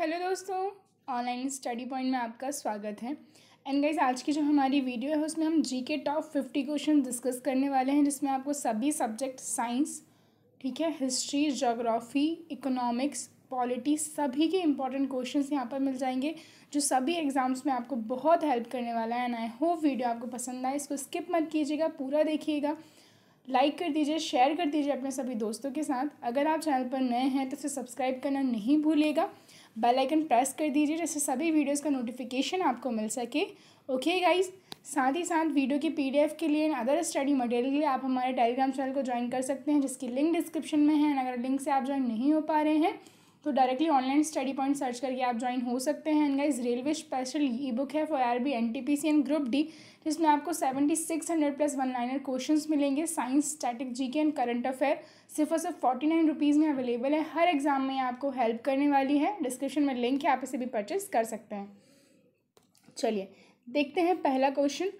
Hello दोस्तों online study point में आपका स्वागत है एंड गाइज आज की जो हमारी वीडियो है उसमें हम जी के टॉप फिफ्टी क्वेश्चन डिस्कस करने वाले हैं जिसमें आपको सभी सब्जेक्ट साइंस ठीक है हिस्ट्री जोग्राफी इकोनॉमिक्स पॉलिटी सभी के इंपॉर्टेंट क्वेश्चन यहाँ पर मिल जाएंगे जो सभी एग्जाम्स में आपको बहुत हेल्प करने वाला है एंड आई होप वीडियो आपको पसंद आए इसको स्किप मत कीजिएगा पूरा देखिएगा लाइक कर दीजिए शेयर कर दीजिए अपने सभी दोस्तों के साथ अगर आप चैनल पर नए हैं तो इसे सब्सक्राइब करना नहीं भूलिएगा बेल आइकन प्रेस कर दीजिए जिससे सभी वीडियोस का नोटिफिकेशन आपको मिल सके ओके गाइस साथ ही साथ वीडियो की पीडीएफ के लिए अदर स्टडी मटेरियल के लिए आप हमारे टेलीग्राम चैनल को ज्वाइन कर सकते हैं जिसकी लिंक डिस्क्रिप्शन में है अगर लिंक से आप ज्वाइन नहीं हो पा रहे हैं तो directly online study point search करके आप ज्वाइन हो सकते हैं and guys railway special e book है for R B N T P C and group D जिसमें आपको seventy six hundred plus one liner question मिलेंगे science static G K and current affair सिर्फ और सिर्फ फोर्टी नाइन रुपीज़ में available है हर एग्जाम में आपको हेल्प करने वाली है डिस्क्रिप्शन में लिंक है आप इसे भी परचेस कर सकते हैं चलिए देखते हैं पहला क्वेश्चन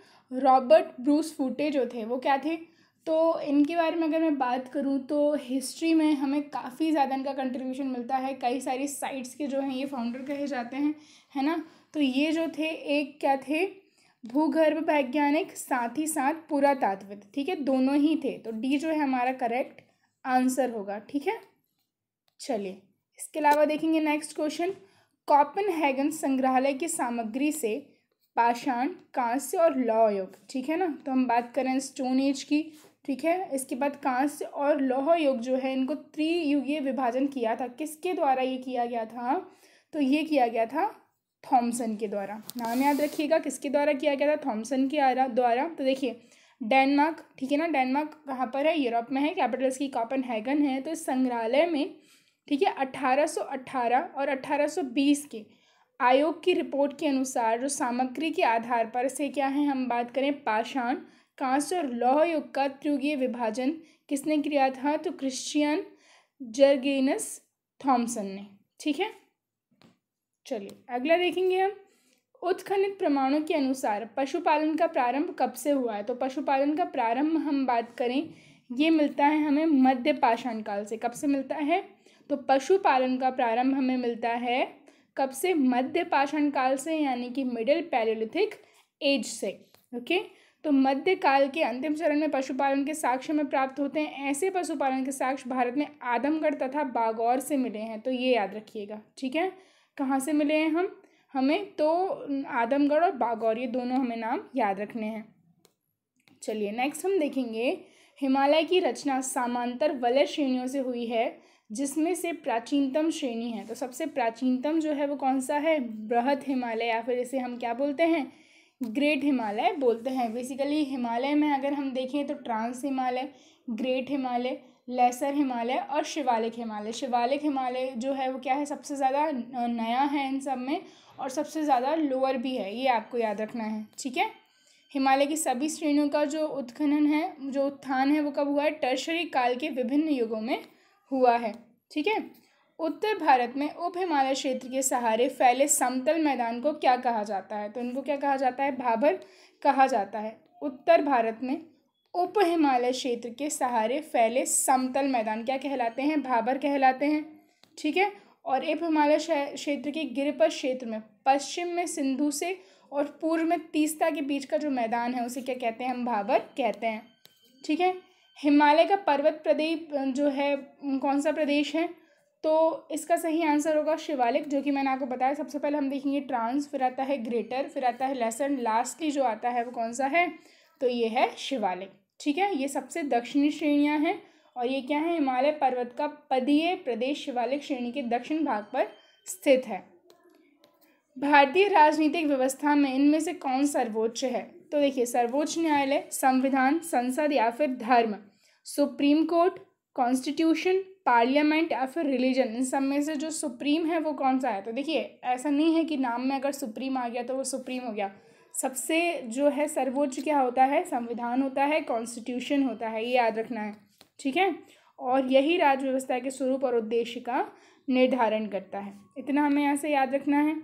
रॉबर्ट ब्रूस फूटे जो थे वो क्या थे तो इनके बारे में अगर मैं बात करूँ तो हिस्ट्री में हमें काफ़ी ज़्यादा इनका कंट्रीब्यूशन मिलता है कई सारी साइट्स के जो हैं ये फाउंडर कहे जाते हैं है ना तो ये जो थे एक क्या थे भूगर्भ वैज्ञानिक साथ ही साथ पुरातात्विक ठीक है दोनों ही थे तो डी जो है हमारा करेक्ट आंसर होगा ठीक है चलिए इसके अलावा देखेंगे नेक्स्ट क्वेश्चन कॉपन हैगन संग्रहालय की सामग्री से पाषाण कांस्य और लॉयोग युग ठीक है ना तो हम बात करें स्टोन एज की ठीक है इसके बाद कांस्य और लौह युग जो है इनको त्रियुगीय विभाजन किया था किसके द्वारा ये किया गया था तो ये किया गया था थॉमसन के द्वारा नाम याद रखिएगा किसके द्वारा किया गया था थॉमसन के द्वारा तो देखिए डेनमार्क ठीक है ना डेनमार्क कहाँ पर है यूरोप में है कैपिटल्स की कॉपन हैगन है तो इस संग्रहालय में ठीक है 1818 और 1820 के आयोग की रिपोर्ट के अनुसार जो सामग्री के आधार पर से क्या है हम बात करें पाषाण कांस्य और लौह युग का त्रियुगीय विभाजन किसने किया था तो क्रिश्चियन जर्गेनस थॉमसन ने ठीक है चलिए अगला देखेंगे हम उत्खनित प्रमाणों के अनुसार पशुपालन का प्रारंभ कब से हुआ है तो पशुपालन का प्रारंभ हम बात करें ये मिलता है हमें मध्य पाषाण काल से कब से मिलता है तो पशुपालन का प्रारंभ हमें मिलता है कब से मध्य पाषाण काल से यानी कि मिडिल पैलोलिथिक एज से ओके okay? तो मध्यकाल के अंतिम चरण में पशुपालन के साक्ष्य में प्राप्त होते हैं ऐसे पशुपालन के साक्ष्य भारत में आदमगढ़ तथा बागौर से मिले हैं तो ये याद रखिएगा ठीक है कहाँ से मिले हैं हम हमें तो आदमगढ़ और बागौर ये दोनों हमें नाम याद रखने हैं चलिए नेक्स्ट हम देखेंगे हिमालय की रचना सामांतर वलय श्रेणियों से हुई है जिसमें से प्राचीनतम श्रेणी है तो सबसे प्राचीनतम जो है वो कौन सा है बृहद हिमालय या फिर इसे हम क्या बोलते हैं ग्रेट हिमालय बोलते हैं बेसिकली हिमालय में अगर हम देखें तो trans Himalaya great Himalaya lesser Himalaya और शिवालिक हिमालय शिवालिक हिमालय जो है वो क्या है सबसे ज़्यादा नया है इन सब में और सबसे ज़्यादा लोअर भी है ये आपको याद रखना है ठीक है हिमालय की सभी श्रेणियों का जो उत्खनन है जो उत्थान है वो कब हुआ है टर्शरी काल के विभिन्न युगों में हुआ है ठीक है उत्तर भारत में उप हिमालय क्षेत्र के सहारे फैले समतल मैदान को क्या कहा जाता है तो इनको क्या कहा जाता है भाबर कहा जाता है उत्तर भारत में उप हिमालय क्षेत्र के सहारे फैले समतल मैदान क्या कहलाते हैं भाबर कहलाते हैं ठीक है और उप हिमालय क्षेत्र के गिरपथ क्षेत्र में पश्चिम में सिंधु से और पूर्व में तीस्ता के बीच का जो मैदान है उसे क्या कहते हैं हम भाबर कहते हैं ठीक है हिमालय का पर्वत प्रदेश जो है कौन सा प्रदेश है तो इसका सही आंसर होगा शिवालिक जो कि मैंने आपको बताया सबसे पहले हम देखेंगे ट्रांस फिर आता है ग्रेटर फिर आता है लेसन लास्टली जो आता है वो कौन सा है तो ये है शिवालिक ठीक है ये सबसे दक्षिणी श्रेणियाँ हैं और ये क्या है हिमालय पर्वत का पदीय प्रदेश शिवालिक श्रेणी के दक्षिण भाग पर स्थित है भारतीय राजनीतिक व्यवस्था में इनमें से कौन सर्वोच्च है तो देखिए सर्वोच्च न्यायालय संविधान संसद या फिर धर्म सुप्रीम कोर्ट कॉन्स्टिट्यूशन पार्लियामेंट या फिर रिलीजन इन सब में से जो सुप्रीम है वो कौन सा है तो देखिए ऐसा नहीं है कि नाम में अगर सुप्रीम आ गया तो वो सुप्रीम हो गया सबसे जो है सर्वोच्च क्या होता है संविधान होता है कॉन्स्टिट्यूशन होता है ये याद रखना है ठीक है और यही राज्य व्यवस्था के स्वरूप और उद्देश्य का निर्धारण करता है इतना हमें यहाँ से याद रखना है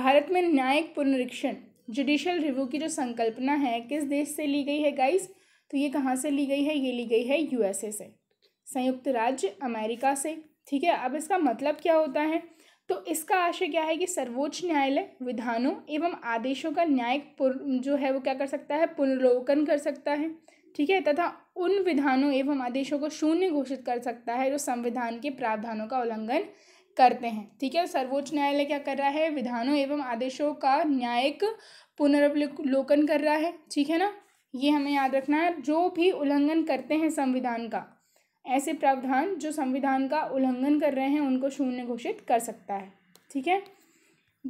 भारत में न्यायिक पुनरीक्षण जुडिशल रिव्यू की जो संकल्पना है किस देश से ली गई है गाइस तो ये कहाँ से ली गई है ये ली गई है यूएसए से संयुक्त राज्य अमेरिका से ठीक है अब इसका मतलब क्या होता है तो इसका आशय क्या है कि सर्वोच्च न्यायालय विधानों एवं आदेशों का न्यायिक जो है वो क्या कर सकता है पुनर्लोकन कर सकता है ठीक है तथा उन विधानों एवं आदेशों को शून्य घोषित कर सकता है जो संविधान के प्रावधानों का उल्लंघन करते हैं ठीक है सर्वोच्च न्यायालय क्या कर रहा है विधानों एवं आदेशों का न्यायिक पुनर्वलोकन कर रहा है ठीक है ना ये हमें याद रखना है जो भी उल्लंघन करते हैं संविधान का ऐसे प्रावधान जो संविधान का उल्लंघन कर रहे हैं उनको शून्य घोषित कर सकता है ठीक है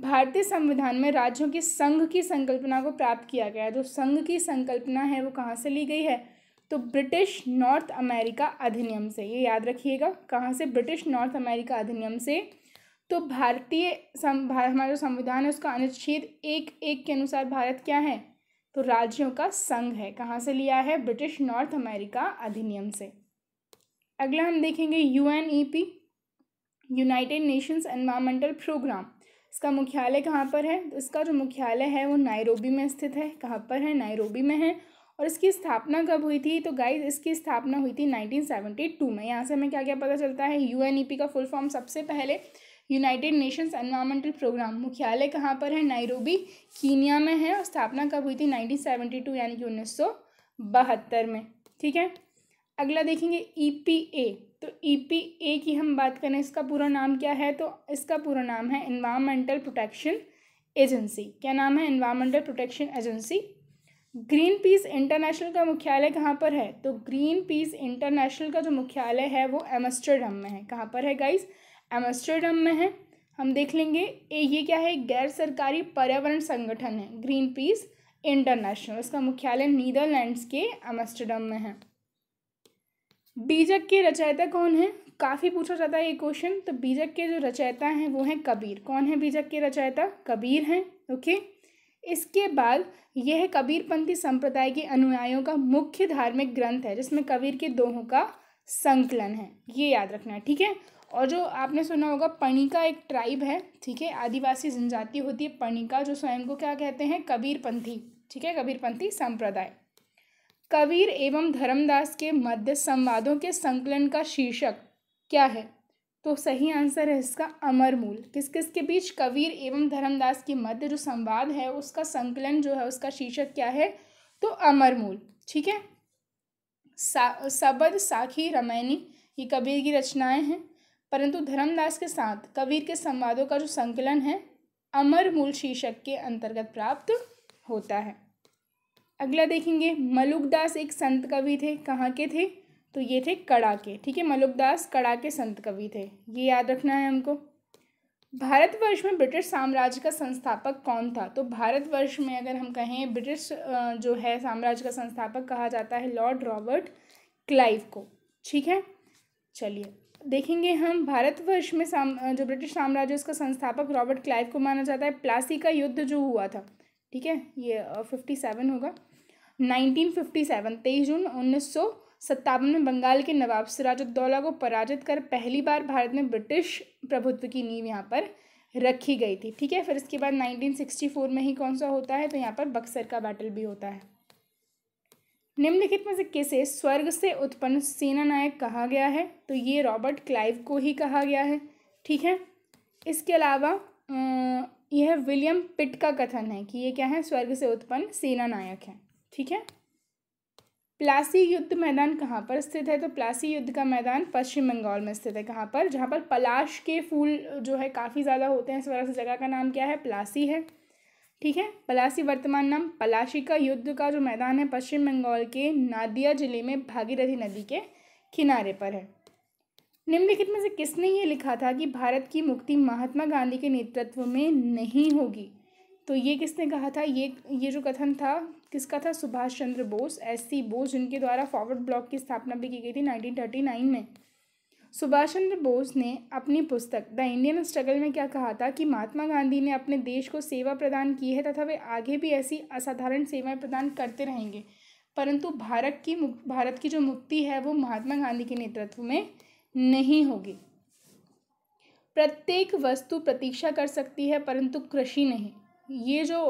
भारतीय संविधान में राज्यों की संघ की संकल्पना को प्राप्त किया गया जो संघ की संकल्पना है वो कहाँ से ली गई है तो ब्रिटिश नॉर्थ अमेरिका अधिनियम से ये याद रखिएगा कहाँ से ब्रिटिश नॉर्थ अमेरिका अधिनियम से तो भारतीय हमारा जो संविधान है उसका अनुच्छेद एक एक के अनुसार भारत क्या है तो राज्यों का संघ है कहाँ से लिया है ब्रिटिश नॉर्थ अमेरिका अधिनियम से अगला हम देखेंगे U N E P United Nations environmental programme इसका मुख्यालय कहाँ पर है तो इसका जो मुख्यालय है वो नायरोबी में स्थित है कहाँ पर है नायरोबी में है और इसकी स्थापना कब हुई थी तो गाइज इसकी स्थापना हुई थी 1972 में यहाँ से हमें क्या क्या पता चलता है यू e का फुल फॉर्म सबसे पहले यूनाइटेड नेशंस एनवायरमेंटल प्रोग्राम मुख्यालय कहाँ पर है नायरोबी कीनिया में है और स्थापना कब हुई थी 1972 यानी कि उन्नीस में ठीक है अगला देखेंगे ई पी ए तो ई पी ए की हम बात करें इसका पूरा नाम क्या है तो इसका पूरा नाम है इन्वायरमेंटल प्रोटेक्शन एजेंसी क्या नाम है environmental protection agency Greenpeace international का मुख्यालय कहाँ पर है तो ग्रीन पीस इंटरनेशनल का जो मुख्यालय है वो एमस्टरडम में है कहाँ पर है गाइस एमस्टरडम में है हम देख लेंगे ए ये क्या है गैर सरकारी पर्यावरण संगठन है ग्रीन पीस इंटरनेशनल इसका मुख्यालय नीदरलैंड्स के एमस्टरडम में है बीजक के रचयिता कौन है काफ़ी पूछा जाता है ये क्वेश्चन तो बीजक के जो रचयिता हैं वो हैं कबीर कौन है बीजक के रचयिता कबीर हैं ओके इसके बाद यह कबीरपंथी संप्रदाय के अनुयायों का मुख्य धार्मिक ग्रंथ है जिसमें कबीर के दोहों का संकलन है ये याद रखना है ठीक है और जो आपने सुना होगा पणिका एक ट्राइब है ठीक है आदिवासी जनजाति होती है पणिका जो स्वयं को क्या कहते हैं कबीरपंथी ठीक है कबीरपंथी संप्रदाय कबीर एवं धर्मदास के मध्य संवादों के संकलन का शीर्षक क्या है तो सही आंसर है इसका अमर मूल किस किस के बीच कबीर एवं धर्मदास के मध्य जो संवाद है उसका संकलन जो है उसका शीर्षक क्या है तो अमर मूल ठीक है सा, सबद साखी रमैनी ये कबीर की रचनाएं हैं परंतु धर्मदास के साथ कबीर के संवादों का जो संकलन है अमर मूल शीर्षक के अंतर्गत प्राप्त होता है अगला देखेंगे मलुकदास एक संत कवि थे कहाँ के थे तो ये थे कड़ा के ठीक है मलुकदास कड़ा के संत कवि थे ये याद रखना है हमको भारतवर्ष में ब्रिटिश साम्राज्य का संस्थापक कौन था तो भारतवर्ष में अगर हम कहें ब्रिटिश जो है साम्राज्य का संस्थापक कहा जाता है लॉर्ड रॉबर्ट क्लाइव को ठीक है चलिए देखेंगे हम भारतवर्ष में साम जो ब्रिटिश साम्राज्य उसका संस्थापक रॉबर्ट क्लाइव को माना जाता है प्लासी का युद्ध जो हुआ था ठीक है ये फिफ्टी सेवन होगा नाइनटीन फिफ्टी सेवन तेईस जून उन्नीस सौ सत्तावन में बंगाल के नवाब सिराजुद्दौला को पराजित कर पहली बार भारत में ब्रिटिश प्रभुत्व की नींव यहाँ पर रखी गई थी ठीक है फिर इसके बाद नाइनटीन सिक्सटी फोर में ही कौन सा होता है तो यहाँ पर बक्सर का बैटल भी होता है निम्नलिखित में से किसे स्वर्ग से उत्पन्न सेना नायक कहा गया है तो ये रॉबर्ट क्लाइव को ही कहा गया है ठीक है इसके अलावा यह विलियम पिट का कथन है कि ये क्या है स्वर्ग से उत्पन्न सेना नायक है ठीक है प्लासी युद्ध मैदान कहाँ पर स्थित है तो प्लासी युद्ध का मैदान पश्चिम बंगाल में स्थित है कहाँ पर जहाँ पर पलाश के फूल जो है काफ़ी ज़्यादा होते हैं इस वजह से जगह का नाम क्या है प्लासी है ठीक है पलासी वर्तमान नाम पलाशी का युद्ध का जो मैदान है पश्चिम बंगाल के नादिया जिले में भागीरथी नदी के किनारे पर है निम्नलिखित में से किसने ये लिखा था कि भारत की मुक्ति महात्मा गांधी के नेतृत्व में नहीं होगी तो ये किसने कहा था ये ये जो कथन था किसका था सुभाष चंद्र बोस एस सी बोस जिनके द्वारा फॉरवर्ड ब्लॉक की स्थापना भी की गई थी नाइनटीन थर्टी नाइन में सुभाष चंद्र बोस ने अपनी पुस्तक द इंडियन स्ट्रगल में क्या कहा था कि महात्मा गांधी ने अपने देश को सेवा प्रदान की है तथा वे आगे भी ऐसी असाधारण सेवाएं प्रदान करते रहेंगे परंतु भारत की भारत की जो मुक्ति है वो महात्मा गांधी के नेतृत्व में नहीं होगी प्रत्येक वस्तु प्रतीक्षा कर सकती है परंतु कृषि नहीं ये जो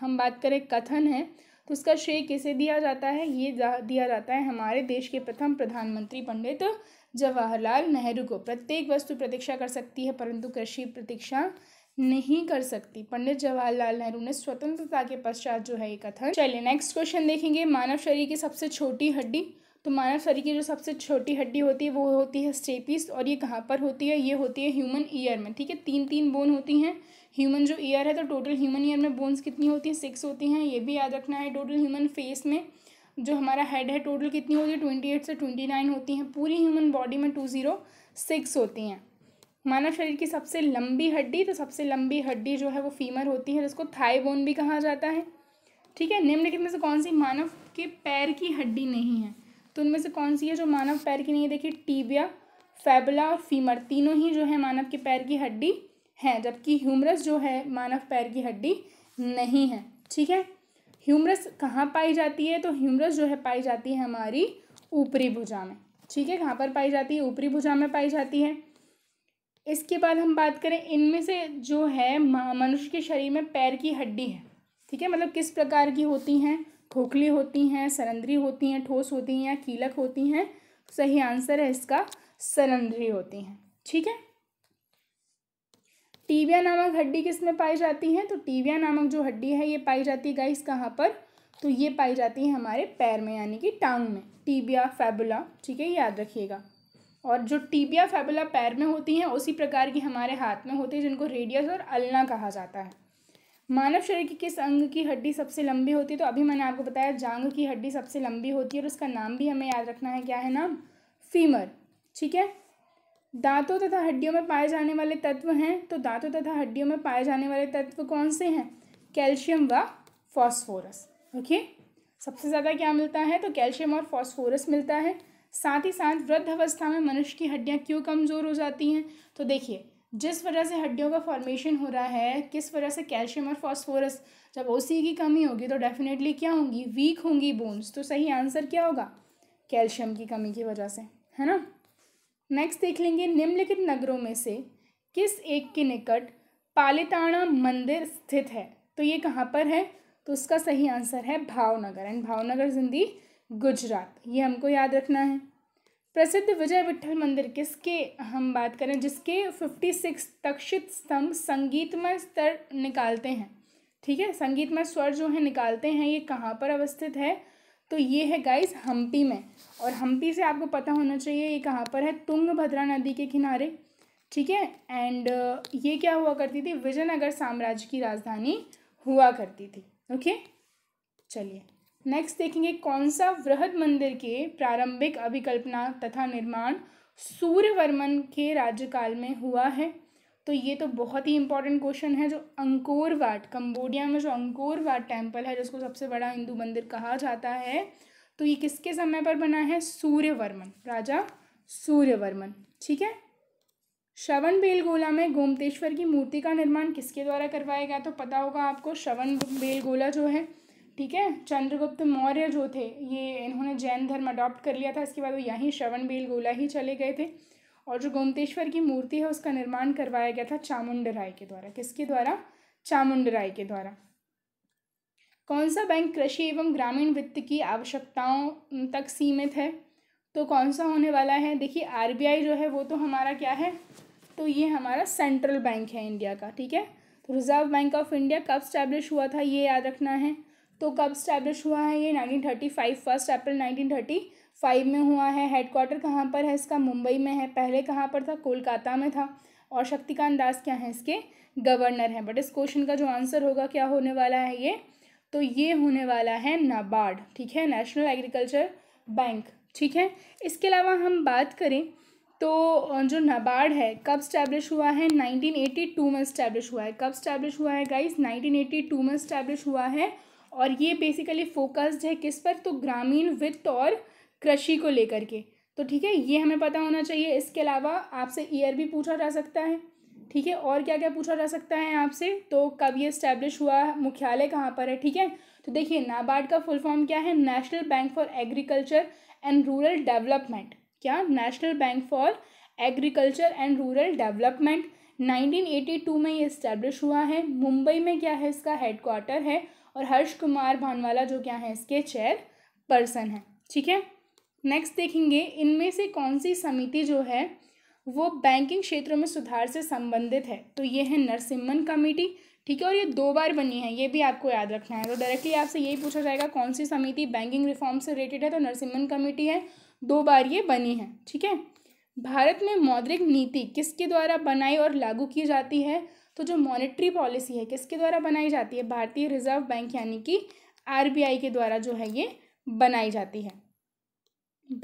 हम बात करें कथन है तो उसका श्रेय किसे दिया जाता है ये जा, दिया जाता है हमारे देश के प्रथम प्रधानमंत्री पंडित जवाहरलाल नेहरू को प्रत्येक वस्तु प्रतीक्षा कर सकती है परंतु कृषि प्रतीक्षा नहीं कर सकती पंडित जवाहरलाल नेहरू ने स्वतंत्रता के पश्चात जो है ये कथन चलिए नेक्स्ट क्वेश्चन देखेंगे मानव शरीर की सबसे छोटी हड्डी तो मानव शरीर की जो सबसे छोटी हड्डी होती है वो होती है स्टेपिस और ये कहाँ पर होती है ये होती है ह्यूमन ईयर में ठीक है तीन तीन बोन होती हैं ह्यूमन जो ईयर है तो टोटल ह्यूमन ईयर में बोन्स कितनी होती हैं सिक्स होती हैं ये भी याद रखना है टोटल ह्यूमन फेस में जो हमारा हेड है टोटल कितनी होती है ट्वेंटी एट से ट्वेंटी नाइन होती हैं पूरी ह्यूमन बॉडी में टू ज़ीरो सिक्स होती हैं मानव शरीर की सबसे लंबी हड्डी तो सबसे लंबी हड्डी जो है वो फीमर होती है जिसको थाई बोन भी कहा जाता है ठीक है निम्नलिखित में से कौन सी मानव के पैर की हड्डी नहीं है तो उनमें से कौन सी है जो मानव पैर की नहीं है देखिए टीबिया फैबला और फीमर तीनों ही जो है मानव के पैर की हड्डी हैं जबकि ह्यूमरस जो है मानव पैर की हड्डी नहीं है ठीक है ह्यूमरस कहाँ पाई जाती है तो ह्यूमरस जो है पाई जाती है हमारी ऊपरी भुजा में ठीक है कहाँ पर पाई जाती है ऊपरी भुजा में पाई जाती है इसके बाद हम बात करें इनमें से जो है मनुष्य के शरीर में पैर की हड्डी है ठीक है मतलब किस प्रकार की होती हैं खोखली होती हैं सरंदरी होती हैं ठोस होती हैं या कीलक होती हैं तो सही आंसर है इसका सरंद्री होती हैं ठीक है टीबिया नामक हड्डी किस में पाई जाती है तो टीबिया नामक जो हड्डी है ये पाई जाती है गाइस कहाँ पर तो ये पाई जाती है हमारे पैर में यानी कि टांग में टीबिया फैबुला ठीक है याद रखिएगा और जो टीबिया फैबुला पैर में होती हैं उसी प्रकार की हमारे हाथ में होती है जिनको रेडियस और अलना कहा जाता है मानव शरीर के किस अंग की हड्डी सबसे लंबी होती है तो अभी मैंने आपको बताया जांग की हड्डी सबसे लंबी होती है और उसका नाम भी हमें याद रखना है क्या है नाम फीमर ठीक है दांतों तथा हड्डियों में पाए जाने वाले तत्व हैं तो दांतों तथा हड्डियों में पाए जाने वाले तत्व कौन से हैं कैल्शियम व फॉस्फोरस ओके सबसे ज़्यादा क्या मिलता है तो कैल्शियम और फॉस्फोरस मिलता है साथ ही साथ वृद्ध अवस्था में मनुष्य की हड्डियाँ क्यों कमज़ोर हो जाती हैं तो देखिए जिस वजह से हड्डियों का फॉर्मेशन हो रहा है किस वजह से कैल्शियम और फॉस्फोरस जब ओ की कमी होगी तो डेफिनेटली क्या होंगी वीक होंगी बोन्स तो सही आंसर क्या होगा कैल्शियम की कमी की वजह से है ना नेक्स्ट देख लेंगे निम्नलिखित नगरों में से किस एक के निकट पालिताणा मंदिर स्थित है तो ये कहाँ पर है तो उसका सही आंसर है भावनगर एंड भावनगर जिंदी गुजरात ये हमको याद रखना है प्रसिद्ध विजय विठल मंदिर किसके हम बात करें जिसके फिफ्टी सिक्स तक्षित स्तंभ संगीतमय स्तर निकालते हैं ठीक है संगीतमय स्वर जो है निकालते हैं ये कहाँ पर अवस्थित है तो ये है गाइस हम्पी में और हम्पी से आपको पता होना चाहिए ये कहाँ पर है तुंग भद्रा नदी के किनारे ठीक है एंड ये क्या हुआ करती थी विजयनगर साम्राज्य की राजधानी हुआ करती थी ओके चलिए नेक्स्ट देखेंगे कौन सा वृहद मंदिर के प्रारंभिक अभिकल्पना तथा निर्माण सूर्यवर्मन के राज्यकाल में हुआ है तो ये तो बहुत ही इंपॉर्टेंट क्वेश्चन है जो अंकोर वाट कम्बोडिया में जो अंकोर वाट टेम्पल है जिसको सबसे बड़ा हिंदू मंदिर कहा जाता है तो ये किसके समय पर बना है सूर्यवर्मन राजा सूर्यवर्मन ठीक है श्रवण बेलगोला में गोमतेश्वर की मूर्ति का निर्माण किसके द्वारा करवाया गया तो पता होगा आपको श्रवण बेलगोला जो है ठीक है चंद्रगुप्त मौर्य जो थे ये इन्होंने जैन धर्म अडॉप्ट कर लिया था इसके बाद वो यहीं श्रवण बेलगोला ही चले गए थे और जो गोमतेश्वर की मूर्ति है उसका निर्माण करवाया गया था चामुंड राय के द्वारा किसके द्वारा चामुंड राय के द्वारा कौन सा बैंक कृषि एवं ग्रामीण वित्त की आवश्यकताओं तक सीमित है तो कौन सा होने वाला है देखिए आरबीआई जो है वो तो हमारा क्या है तो ये हमारा सेंट्रल बैंक है इंडिया का ठीक है तो रिजर्व बैंक ऑफ इंडिया कब स्टैब्लिश हुआ था ये याद रखना है तो कब स्टैब्लिश हुआ है ये nineteen thirty five first April five में हुआ है हेडक्वार्टर कहाँ पर है इसका मुंबई में है पहले कहाँ पर था कोलकाता में था और शक्तिकांत दास क्या हैं इसके गवर्नर हैं बट इस क्वेश्चन का जो आंसर होगा क्या होने वाला है ये तो ये होने वाला है नाबार्ड ठीक है नेशनल एग्रीकल्चर बैंक ठीक है इसके अलावा हम बात करें तो जो नाबार्ड है कब स्टैब्लिश हुआ है नाइनटीन टू में स्टैब्लिश हुआ है कब स्टैब्लिश हुआ है गाइस टू में स्टैब्लिश हुआ है और ये बेसिकली फोकस्ड है किस पर तो ग्रामीण वित्त और कृषि को लेकर के तो ठीक है ये हमें पता होना चाहिए इसके अलावा आपसे ईयर भी पूछा जा सकता है ठीक है और क्या क्या पूछा जा सकता है आपसे तो कब ये इस्टेब्लिश हुआ मुख्यालय कहाँ पर है ठीक है तो देखिए नाबार्ड का फुल फॉर्म क्या है national bank for agriculture and rural development क्या national bank for agriculture and rural development 1982 में ये इस्टेब्लिश हुआ है मुंबई में क्या है इसका हेडक्वार्टर है और हर्ष कुमार भानवाला जो क्या है इसके चेयर पर्सन हैं ठीक है नेक्स्ट देखेंगे इनमें से कौन सी समिति जो है वो बैंकिंग क्षेत्र में सुधार से संबंधित है तो ये है नरसिम्हन कमेटी ठीक है और ये दो बार बनी है ये भी आपको याद रखना है तो डायरेक्टली आपसे यही पूछा जाएगा कौन सी समिति बैंकिंग रिफॉर्म से रिलेटेड है तो नरसिम्हन कमेटी है दो बार ये बनी है ठीक है भारत में मौद्रिक नीति किसके द्वारा बनाई और लागू की जाती है तो जो मॉनेटरी पॉलिसी है किसके द्वारा बनाई जाती है भारतीय रिजर्व बैंक यानी कि आरबीआई के द्वारा जो है ये बनाई जाती है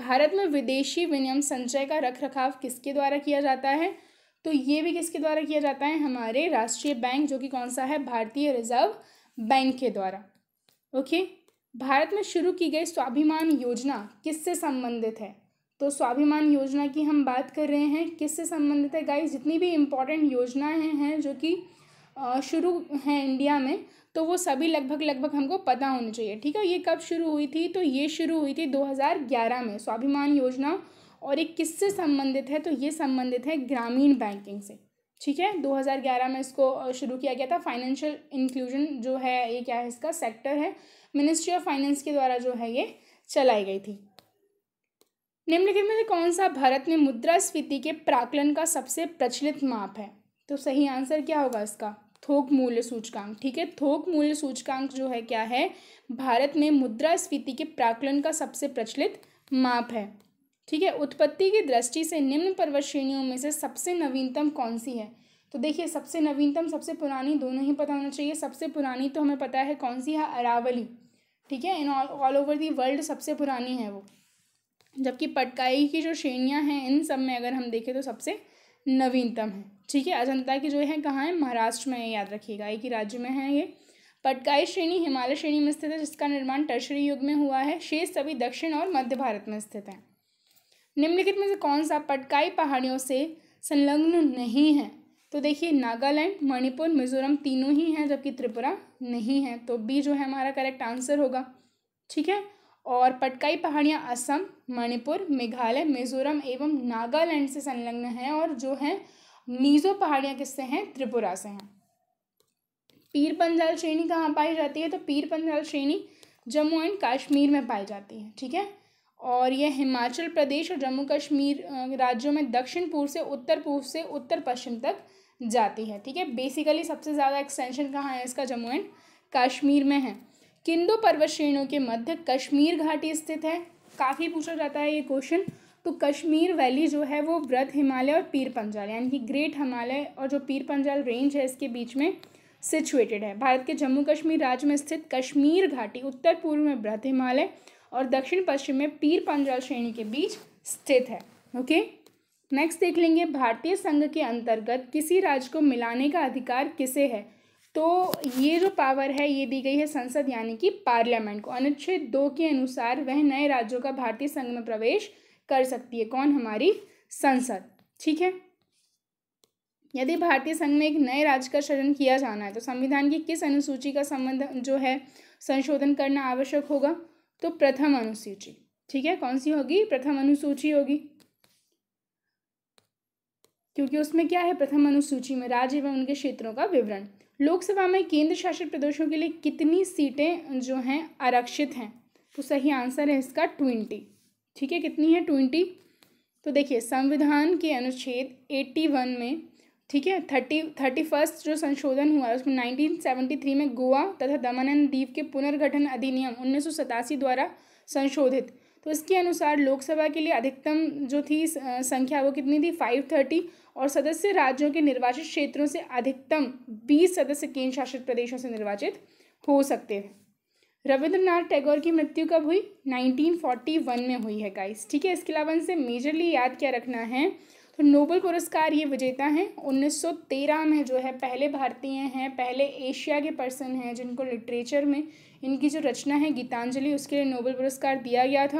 भारत में विदेशी विनियम संचय का रख रखाव किसके द्वारा किया जाता है तो ये भी किसके द्वारा किया जाता है हमारे राष्ट्रीय बैंक जो कि कौन सा है भारतीय रिजर्व बैंक के द्वारा ओके भारत में शुरू की गई स्वाभिमान योजना किससे संबंधित है तो स्वाभिमान योजना की हम बात कर रहे हैं किससे संबंधित है गाइस जितनी भी इम्पोर्टेंट योजनाएं हैं जो कि शुरू हैं इंडिया में तो वो सभी लगभग लगभग हमको पता होनी चाहिए ठीक है ये कब शुरू हुई थी तो ये शुरू हुई थी 2011 में स्वाभिमान योजना और ये किससे संबंधित है तो ये संबंधित है ग्रामीण बैंकिंग से ठीक है 2011 में इसको शुरू किया गया था फाइनेंशियल इंक्लूजन जो है ये क्या है इसका सेक्टर है मिनिस्ट्री ऑफ फाइनेंस के द्वारा जो है ये चलाई गई थी निम्नलिखित में से कौन सा भारत में मुद्रास्फीति के प्राकलन का सबसे प्रचलित माप है तो सही आंसर क्या होगा इसका थोक मूल्य सूचकांक ठीक है थोक मूल्य सूचकांक जो है क्या है भारत में मुद्रास्फीति के प्राकलन का सबसे प्रचलित माप है ठीक है उत्पत्ति की दृष्टि से निम्न पर्वत श्रेणियों में से सबसे नवीनतम कौन सी है तो देखिए सबसे नवीनतम सबसे पुरानी दोनों ही पता होना चाहिए सबसे पुरानी तो हमें पता है कौन सी है अरावली ठीक है in all over the world सबसे पुरानी है वो जबकि पटकाई की जो श्रेणियाँ हैं इन सब में अगर हम देखें तो सबसे नवीनतम है ठीक है अजंता की जो है कहाँ है महाराष्ट्र में याद रखिएगा एक ही राज्य में है ये पटकाई श्रेणी हिमालय श्रेणी में स्थित है जिसका निर्माण टर्शरी युग में हुआ है शेष सभी दक्षिण और मध्य भारत में स्थित हैं निम्नलिखित में से कौन सा पटकाई पहाड़ियों से संलग्न नहीं है तो देखिए नागालैंड मणिपुर मिजोरम तीनों ही हैं जबकि त्रिपुरा नहीं है तो बी जो है हमारा करेक्ट आंसर होगा ठीक है और पटकाई पहाड़ियाँ असम मणिपुर मेघालय मिजोरम एवं नागालैंड से संलग्न हैं और जो हैं मीजो पहाड़ियाँ किससे हैं त्रिपुरा से हैं पीर पंजाल श्रेणी कहाँ पाई जाती है तो पीर पंजाल श्रेणी जम्मू एंड कश्मीर में पाई जाती है ठीक है और यह हिमाचल प्रदेश और जम्मू कश्मीर राज्यों में दक्षिण पूर्व से उत्तर पूर्व से उत्तर पश्चिम तक जाती है ठीक है बेसिकली सबसे ज़्यादा एक्सटेंशन कहाँ है इसका जम्मू एंड कश्मीर में है किंदु पर्वत श्रेणियों के मध्य कश्मीर घाटी स्थित है काफ़ी पूछा जाता है ये क्वेश्चन तो कश्मीर वैली जो है वो व्रत हिमालय और पीर पंजाल यानी कि ग्रेट हिमालय और जो पीर पंजाल रेंज है इसके बीच में सिचुएटेड है भारत के जम्मू कश्मीर राज्य में स्थित कश्मीर घाटी उत्तर पूर्व में व्रत हिमालय और दक्षिण पश्चिम में पीर पंजाल श्रेणी के बीच स्थित है ओके नेक्स्ट देख लेंगे भारतीय संघ के अंतर्गत किसी राज्य को मिलाने का अधिकार किसे है तो ये जो पावर है ये दी गई है संसद यानी कि पार्लियामेंट को अनुच्छेद दो के अनुसार वह नए राज्यों का भारतीय संघ में प्रवेश कर सकती है कौन हमारी संसद ठीक है यदि भारतीय संघ में एक नए राज्य का सृजन किया जाना है तो संविधान की किस अनुसूची का संबंध जो है संशोधन करना आवश्यक होगा तो प्रथम अनुसूची ठीक है कौन सी होगी प्रथम अनुसूची होगी क्योंकि उसमें क्या है प्रथम अनुसूची में राज्य एवं उनके क्षेत्रों का विवरण लोकसभा में केंद्र शासित प्रदेशों के लिए कितनी सीटें जो हैं आरक्षित हैं तो सही आंसर है इसका ट्वेंटी ठीक है कितनी है ट्वेंटी तो देखिए संविधान के अनुच्छेद एट्टी वन में ठीक है थर्टी थर्टी फर्स्ट जो संशोधन हुआ उसमें नाइनटीन सेवेंटी थ्री में गोवा तथा दमन एंड दीव के पुनर्गठन अधिनियम उन्नीस सौ सतासी द्वारा संशोधित तो इसके अनुसार लोकसभा के लिए अधिकतम जो थी संख्या वो कितनी थी फाइव थर्टी और सदस्य राज्यों के निर्वाचित क्षेत्रों से अधिकतम बीस सदस्य केंद्र शासित प्रदेशों से निर्वाचित हो सकते थे रविंद्रनाथ टैगोर की मृत्यु कब हुई 1941 में हुई है गाइस ठीक है इसके अलावा इनसे मेजरली याद क्या रखना है तो नोबल पुरस्कार ये विजेता हैं 1913 में जो है पहले भारतीय हैं पहले एशिया के पर्सन हैं जिनको लिटरेचर में इनकी जो रचना है गीतांजलि उसके लिए नोबेल पुरस्कार दिया गया था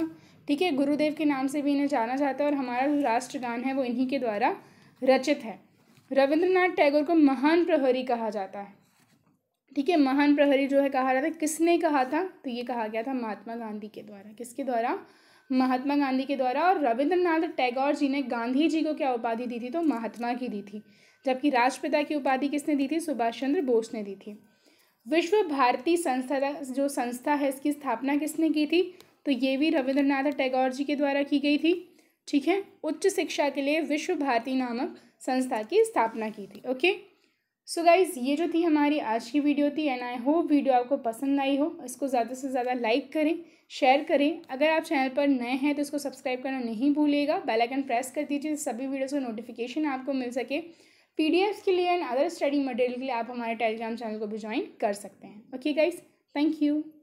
ठीक है गुरुदेव के नाम से भी इन्हें जाना जाता है और हमारा जो राष्ट्रगान है वो इन्हीं के द्वारा रचित है रविंद्रनाथ टैगोर को महान प्रहरी कहा जाता है ठीक है महान प्रहरी जो है कहा जाता है किसने कहा था तो ये कहा गया था महात्मा गांधी के द्वारा किसके द्वारा महात्मा गांधी के द्वारा और रविंद्रनाथ टैगोर जी ने गांधी जी को क्या उपाधि दी थी तो महात्मा की दी थी जबकि राष्ट्रपिता की उपाधि किसने दी थी सुभाष चंद्र बोस ने दी थी विश्व भारती संस्था जो संस्था है इसकी स्थापना किसने की थी तो ये भी रविंद्रनाथ टैगोर जी के द्वारा की गई थी ठीक है उच्च शिक्षा के लिए विश्व भारती नामक संस्था की स्थापना की थी ओके सो गाइज ये जो थी हमारी आज की वीडियो थी एंड आई होप वीडियो आपको पसंद आई हो इसको ज़्यादा से ज़्यादा लाइक करें शेयर करें अगर आप चैनल पर नए हैं तो इसको सब्सक्राइब करना नहीं भूलिएगा बेल आइकन प्रेस कर दीजिए सभी वीडियोस का नोटिफिकेशन आपको मिल सके पी के लिए एंड अदर स्टडी मटेरियल के लिए आप हमारे टेलीग्राम चैनल को भी ज्वाइन कर सकते हैं ओके गाइज थैंक यू